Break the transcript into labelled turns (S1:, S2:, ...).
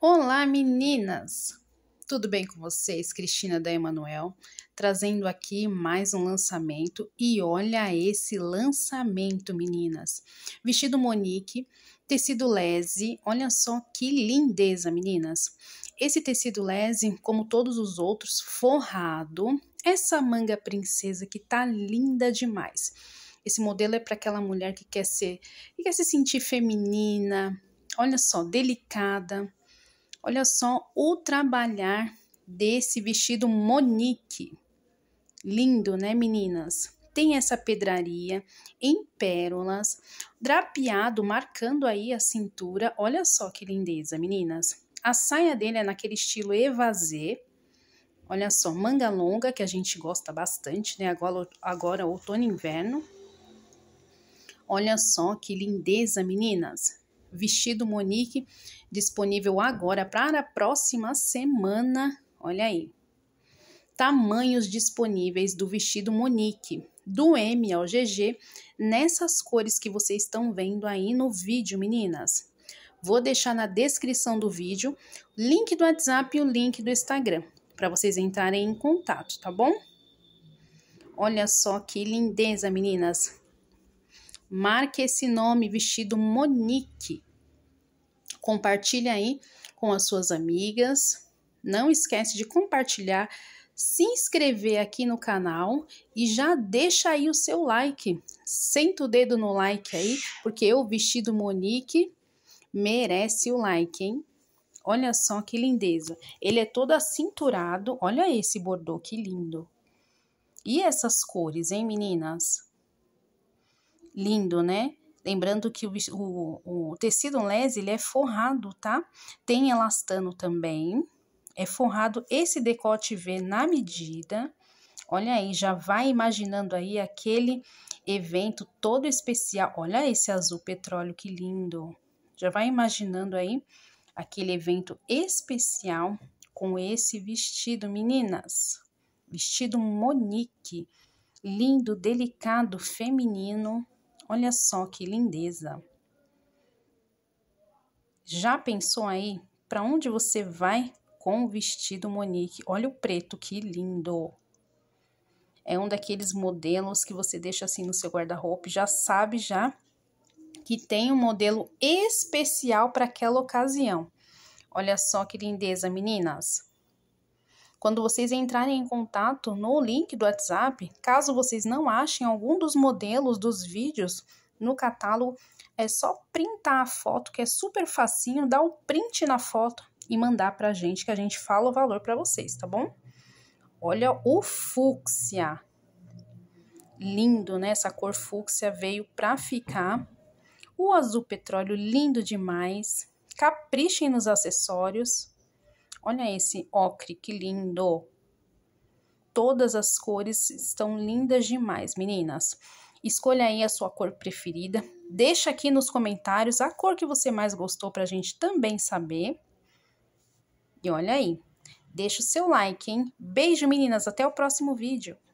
S1: Olá, meninas! Tudo bem com vocês? Cristina da Emanuel, trazendo aqui mais um lançamento. E olha esse lançamento, meninas! Vestido Monique, tecido lese. Olha só que lindeza, meninas! Esse tecido lese, como todos os outros, forrado. Essa manga princesa que tá linda demais. Esse modelo é para aquela mulher que quer ser, que quer se sentir feminina. Olha só, delicada, Olha só o trabalhar desse vestido Monique. Lindo, né, meninas? Tem essa pedraria em pérolas, drapeado, marcando aí a cintura. Olha só que lindeza, meninas. A saia dele é naquele estilo evasê. Olha só, manga longa, que a gente gosta bastante, né? Agora, agora outono e inverno. Olha só que lindeza, meninas vestido Monique, disponível agora para a próxima semana. Olha aí. Tamanhos disponíveis do vestido Monique, do M ao GG, nessas cores que vocês estão vendo aí no vídeo, meninas. Vou deixar na descrição do vídeo link do WhatsApp e o link do Instagram, para vocês entrarem em contato, tá bom? Olha só que lindeza, meninas. Marque esse nome, vestido Monique. Compartilhe aí com as suas amigas. Não esquece de compartilhar, se inscrever aqui no canal e já deixa aí o seu like. Senta o dedo no like aí, porque eu vestido Monique merece o like, hein? Olha só que lindeza. Ele é todo acinturado. Olha esse bordô, que lindo. E essas cores, hein, meninas? Lindo, né? Lembrando que o, o, o tecido lese, ele é forrado, tá? Tem elastano também, é forrado esse decote V na medida. Olha aí, já vai imaginando aí aquele evento todo especial. Olha esse azul petróleo, que lindo. Já vai imaginando aí aquele evento especial com esse vestido, meninas. Vestido Monique, lindo, delicado, feminino. Olha só que lindeza. Já pensou aí para onde você vai com o vestido Monique? Olha o preto, que lindo. É um daqueles modelos que você deixa assim no seu guarda-roupa, já sabe já que tem um modelo especial para aquela ocasião. Olha só que lindeza, meninas. Quando vocês entrarem em contato no link do WhatsApp, caso vocês não achem algum dos modelos dos vídeos no catálogo, é só printar a foto, que é super facinho, dar o print na foto e mandar para a gente que a gente fala o valor para vocês, tá bom? Olha o fúcsia. Lindo, né? Essa cor fúcsia veio para ficar. O azul petróleo lindo demais. Caprichem nos acessórios. Olha esse ocre, que lindo! Todas as cores estão lindas demais, meninas. Escolha aí a sua cor preferida. Deixa aqui nos comentários a cor que você mais gostou para a gente também saber. E olha aí, deixa o seu like, hein? Beijo, meninas, até o próximo vídeo.